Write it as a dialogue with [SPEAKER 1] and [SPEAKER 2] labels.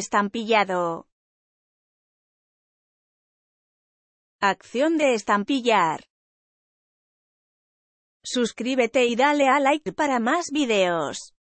[SPEAKER 1] Estampillado. Acción de estampillar. Suscríbete y dale a like para más videos.